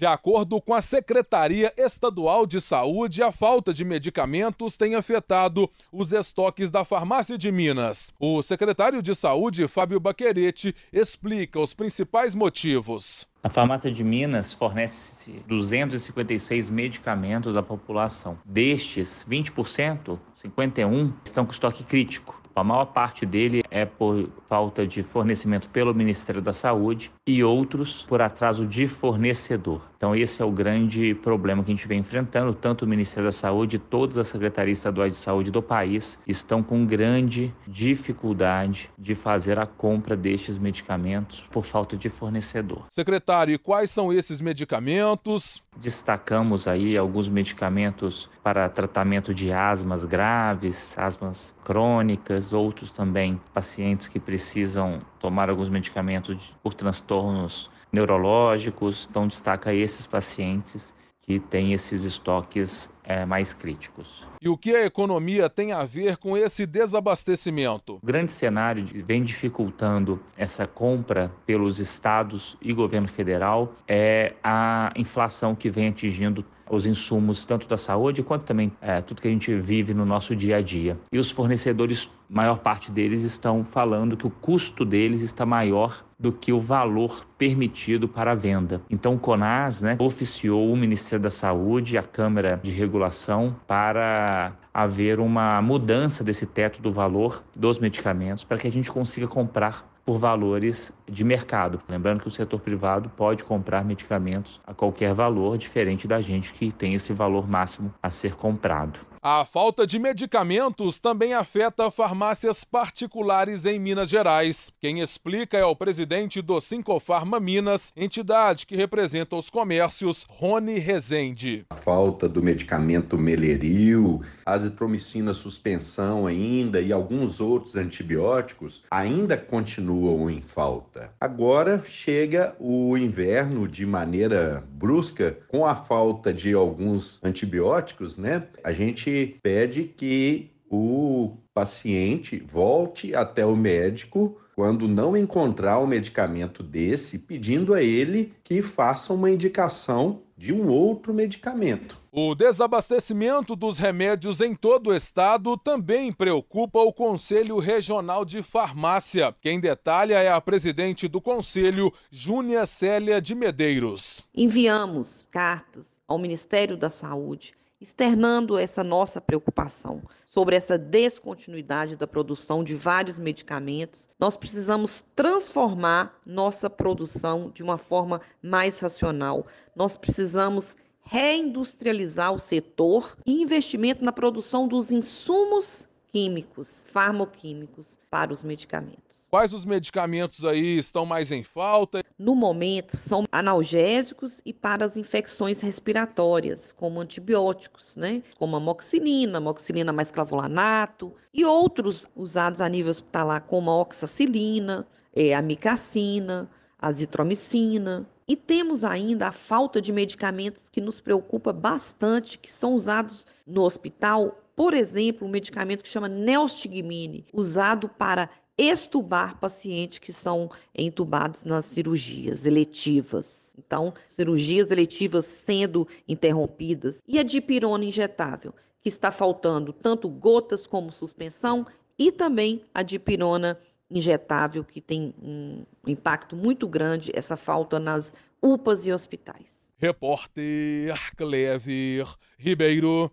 De acordo com a Secretaria Estadual de Saúde, a falta de medicamentos tem afetado os estoques da farmácia de Minas. O secretário de Saúde, Fábio Baquerete, explica os principais motivos. A farmácia de Minas fornece 256 medicamentos à população. Destes, 20%, 51, estão com estoque crítico. A maior parte dele é por falta de fornecimento pelo Ministério da Saúde e outros por atraso de fornecedor. Então, esse é o grande problema que a gente vem enfrentando. Tanto o Ministério da Saúde, todas as secretarias estaduais de saúde do país estão com grande dificuldade de fazer a compra destes medicamentos por falta de fornecedor. Secretário, e quais são esses medicamentos? Destacamos aí alguns medicamentos para tratamento de asmas graves, asmas crônicas, outros também pacientes que precisam tomar alguns medicamentos por transtorno transtornos neurológicos, então destaca esses pacientes que têm esses estoques é, mais críticos. E o que a economia tem a ver com esse desabastecimento? O grande cenário que vem dificultando essa compra pelos estados e governo federal é a inflação que vem atingindo os insumos tanto da saúde quanto também é, tudo que a gente vive no nosso dia a dia. E os fornecedores, maior parte deles, estão falando que o custo deles está maior do que o valor permitido para a venda. Então, o CONAS né, oficiou o Ministério da Saúde, a Câmara de Regulação regulação para haver uma mudança desse teto do valor dos medicamentos para que a gente consiga comprar por valores de mercado. Lembrando que o setor privado pode comprar medicamentos a qualquer valor, diferente da gente que tem esse valor máximo a ser comprado. A falta de medicamentos também afeta farmácias particulares em Minas Gerais. Quem explica é o presidente do Sincofarma Minas, entidade que representa os comércios, Rony Rezende. A falta do medicamento Meleril, azitromicina suspensão ainda e alguns outros antibióticos ainda continuam ou em falta. Agora chega o inverno de maneira brusca, com a falta de alguns antibióticos, né? A gente pede que o paciente volte até o médico quando não encontrar o um medicamento desse, pedindo a ele que faça uma indicação de um outro medicamento. O desabastecimento dos remédios em todo o estado também preocupa o Conselho Regional de Farmácia. Quem detalha é a presidente do conselho, Júnia Célia de Medeiros. Enviamos cartas ao Ministério da Saúde externando essa nossa preocupação sobre essa descontinuidade da produção de vários medicamentos, nós precisamos transformar nossa produção de uma forma mais racional. Nós precisamos reindustrializar o setor e investimento na produção dos insumos químicos, farmoquímicos para os medicamentos. Quais os medicamentos aí estão mais em falta? No momento, são analgésicos e para as infecções respiratórias, como antibióticos, né? Como amoxilina, amoxilina mais clavulanato e outros usados a nível hospitalar, como a oxacilina, é, a micacina, a azitromicina. E temos ainda a falta de medicamentos que nos preocupa bastante, que são usados no hospital por exemplo, um medicamento que chama neostigmine, usado para extubar pacientes que são entubados nas cirurgias eletivas. Então, cirurgias eletivas sendo interrompidas. E a dipirona injetável, que está faltando tanto gotas como suspensão, e também a dipirona injetável, que tem um impacto muito grande, essa falta nas UPAs e hospitais. Repórter Clever Ribeiro.